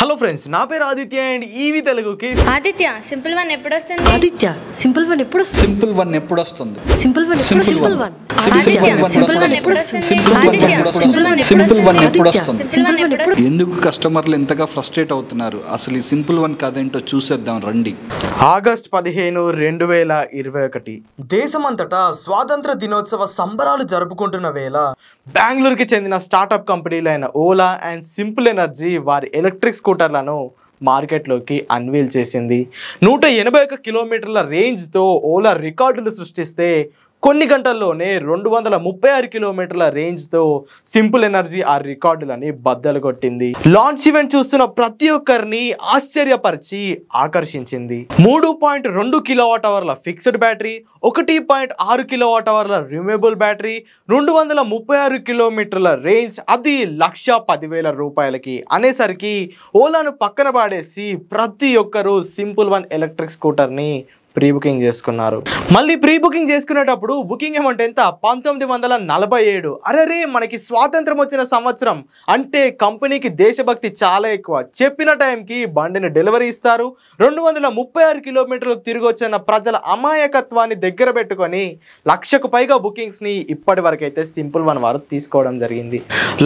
hello friends నా పేరు Aditya and ఈవి తెలుగుకి ఆదిత్య సింపుల్ వన్ ఎప్పుడు వస్తుంది ఆదిత్య సింపుల్ వన్ ఎప్పుడు సింపుల్ వన్ ఎప్పుడు వస్తుంది సింపుల్ వన్ సింపుల్ వన్ ఎందుకు కస్టమర్లు ఎంతగా ఫ్రస్ట్రేట్ అవుతున్నారు అసలు ఈ సింపుల్ వన్ కాదేంటో చూసేద్దాం రండి ఆగస్ట్ పదిహేను రెండు వేల ఇరవై ఒకటి దేశమంతటా స్వాతంత్ర దినోత్సవ సంబరాలు జరుపుకుంటున్న వేళ బెంగళూరుకి చెందిన స్టార్టప్ కంపెనీలైన ఓలా అండ్ సింపుల్ ఎనర్జీ వారి ఎలక్ట్రిక్స్ స్కూటర్లను మార్కెట్లోకి అన్వీల్ చేసింది నూట ఎనభై ఒక్క కిలోమీటర్ల రేంజ్తో ఓలా రికార్డులు సృష్టిస్తే కొన్ని గంటల్లోనే రెండు వందల ముప్పై ఆరు కిలోమీటర్ల రేంజ్తో సింపుల్ ఎనర్జీ ఆ రికార్డులని బద్దలు కొట్టింది లాంచ్ ఈవెంట్ చూస్తున్న ప్రతి ఒక్కరిని ఆశ్చర్యపరిచి ఆకర్షించింది మూడు పాయింట్ రెండు కిలోవాట్ అవర్ల ఫిక్స్డ్ బ్యాటరీ ఒకటి పాయింట్ ఆరు కిలోవాట్ అవర్ల రిన్యూబుల్ బ్యాటరీ రెండు వందల ముప్పై ఆరు కిలోమీటర్ల రేంజ్ అది లక్ష పదివేల రూపాయలకి అనేసరికి ఓలాను పక్కన పాడేసి ప్రతి ఒక్కరూ సింపుల్ వన్ ఎలక్ట్రిక్ స్కూటర్ని ప్రీ బుకింగ్ చేసుకున్నారు మళ్ళీ ప్రీ బుకింగ్ చేసుకునేటప్పుడు బుకింగ్ అమౌంట్ ఎంత పంతొమ్మిది వందల నలభై ఏడు అరే మనకి స్వాతంత్రం వచ్చిన సంవత్సరం అంటే కంపెనీకి దేశభక్తి చాలా ఎక్కువ చెప్పిన టైంకి బండిని డెలివరీ ఇస్తారు రెండు వందల ముప్పై ఆరు కిలోమీటర్లు తిరిగి వచ్చిన ప్రజల అమాయకత్వాన్ని దగ్గర పెట్టుకొని లక్షకు పైగా బుకింగ్స్ని ఇప్పటి వరకైతే సింపుల్ వన్ వారు తీసుకోవడం జరిగింది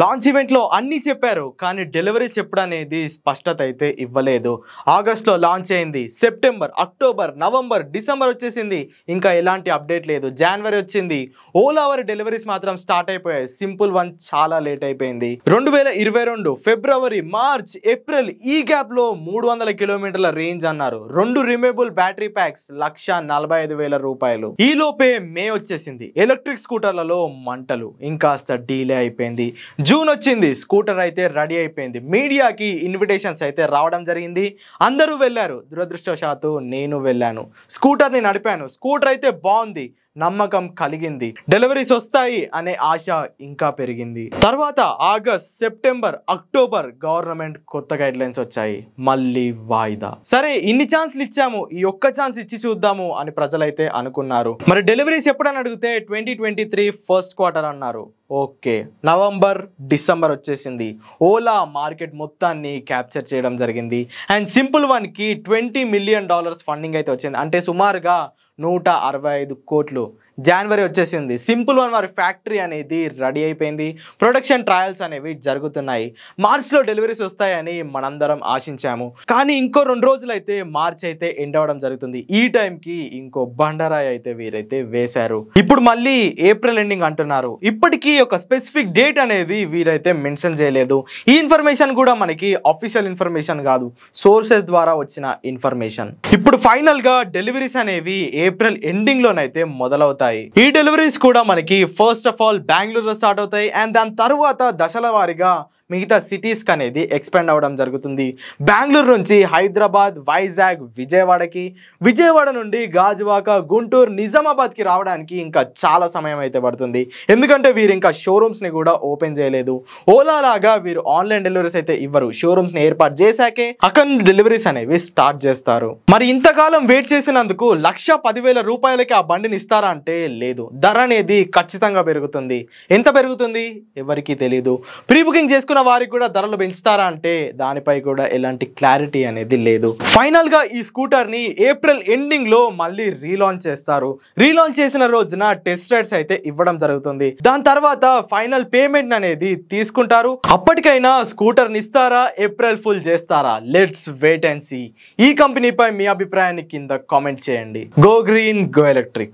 లాంచ్ ఈవెంట్లో అన్నీ చెప్పారు కానీ డెలివరీ చెప్పడం అనేది స్పష్టత అయితే ఇవ్వలేదు ఆగస్ట్లో లాంచ్ అయింది September October November December December వచ్చేసింది ఇంకా ఎలాంటి అప్డేట్ లేదు జనవరి వచ్చింది ఓల్ అవర్ డెలివరీస్ మాత్రం స్టార్ట్ అయిపోయాయి సింపుల్ వన్ చాలా లేట్ అయిపోయింది రెండు వేల ఇరవై రెండు ఫిబ్రవరి మార్చ్ ఏప్రిల్ ఈ గ్యాప్ లో మూడు వందల కిలోమీటర్ల రేంజ్ అన్నారు రెండు రిమూవబుల్ బ్యాటరీ ప్యాక్స్ లక్ష నలభై ఐదు వేల రూపాయలు ఈ లోపే మే వచ్చేసింది ఎలక్ట్రిక్ స్కూటర్లలో మంటలు ఇంకాస్త డీలే అయిపోయింది జూన్ వచ్చింది స్కూటర్ అయితే రెడీ అయిపోయింది మీడియాకి ఇన్విటేషన్స్ అయితే రావడం జరిగింది అందరూ వెళ్ళారు దురదృష్టవశాత్తు నేను వెళ్ళాను స్కూటర్ని నడిపాను స్కూటర్ అయితే బాగుంది నమ్మకం కలిగింది డెలివరీస్ వస్తాయి అనే ఆశ ఇంకా పెరిగింది తర్వాత ఆగస్ట్ సెప్టెంబర్ అక్టోబర్ గవర్నమెంట్ కొత్త గైడ్ లైన్స్ వచ్చాయి మళ్ళీ వాయిదా సరే ఇన్ని ఛాన్స్లు ఇచ్చాము ఈ ఒక్క ఛాన్స్ ఇచ్చి చూద్దాము అని ప్రజలైతే అనుకున్నారు మరి డెలివరీస్ ఎప్పుడని అడిగితే twenty twenty three first quarter అన్నారు ఓకే నవంబర్ డిసెంబర్ వచ్చేసింది ఓలా మార్కెట్ మొత్తాన్ని క్యాప్చర్ చేయడం జరిగింది అండ్ సింపుల్ వన్కి ట్వంటీ మిలియన్ డాలర్స్ ఫండింగ్ అయితే వచ్చింది అంటే సుమారుగా నూట అరవై ఐదు కోట్లు జనవరి వచ్చేసింది సింపుల్ వన్ వారి ఫ్యాక్టరీ అనేది రెడీ అయిపోయింది ప్రొడక్షన్ ట్రయల్స్ అనేవి జరుగుతున్నాయి మార్చ్లో డెలివరీస్ వస్తాయని మనందరం ఆశించాము కానీ ఇంకో రెండు రోజులు అయితే మార్చ్ అయితే ఎండ్ అవ్వడం జరుగుతుంది ఈ టైంకి ఇంకో బండరాయి అయితే వీరైతే వేశారు ఇప్పుడు మళ్ళీ ఏప్రిల్ ఎండింగ్ అంటున్నారు ఇప్పటికీ ఒక స్పెసిఫిక్ డేట్ అనేది వీరైతే మెన్షన్ చేయలేదు ఈ ఇన్ఫర్మేషన్ కూడా మనకి అఫీషియల్ ఇన్ఫర్మేషన్ కాదు సోర్సెస్ ద్వారా వచ్చిన ఇన్ఫర్మేషన్ ఇప్పుడు ఫైనల్గా డెలివరీస్ అనేవి ఏప్రిల్ ఎండింగ్లోనైతే మొదలవుతాయి అవుతాయి ఈ డెలివరీస్ కూడా మనకి ఫస్ట్ ఆఫ్ ఆల్ బెంగళూరులో స్టార్ట్ అవుతాయి అండ్ దాని తర్వాత దశల వారీగా మిగతా సిటీస్కి అనేది ఎక్స్పాండ్ అవ్వడం జరుగుతుంది బెంగళూరు నుంచి హైదరాబాద్ వైజాగ్ విజయవాడకి విజయవాడ నుండి గాజువాక గుంటూరు నిజామాబాద్కి రావడానికి ఇంకా చాలా సమయం అయితే పడుతుంది ఎందుకంటే వీరు ఇంకా షోరూమ్స్ని కూడా ఓపెన్ చేయలేదు ఓలా లాగా వీరు ఆన్లైన్ డెలివరీస్ అయితే ఇవ్వరు షోరూమ్స్ని ఏర్పాటు చేశాకే అక్కడ డెలివరీస్ అనేవి స్టార్ట్ చేస్తారు మరి ఇంతకాలం వెయిట్ చేసినందుకు లక్ష పదివేల రూపాయలకి ఆ బండిని ఇస్తారా అంటే లేదు ధర అనేది ఖచ్చితంగా పెరుగుతుంది ఎంత పెరుగుతుంది ఎవరికీ తెలియదు ప్రీ బుకింగ్ చేసుకున్న వారికి కూడా ధరలు పెంచుతారా అంటే దానిపై కూడా ఎలాంటి క్లారిటీ అనేది లేదు ఫైనల్గా ఈ స్కూటర్ని ఏప్రిల్ ఎండింగ్లో మళ్ళీ రీలాంచ్ చేస్తారు రీలాంచ్ చేసిన రోజున టెస్ట్ రైడ్స్ అయితే ఇవ్వడం జరుగుతుంది దాని తర్వాత ఫైనల్ పేమెంట్ అనేది తీసుకుంటారు అప్పటికైనా స్కూటర్ని ఇస్తారా ఏప్రిల్ ఫుల్ చేస్తారా లెట్స్ వెయిట్ అండ్ సి ఈ కంపెనీపై మీ అభిప్రాయాన్ని కింద కామెంట్ చేయండి గో గ్రీన్ గో ఎలక్ట్రిక్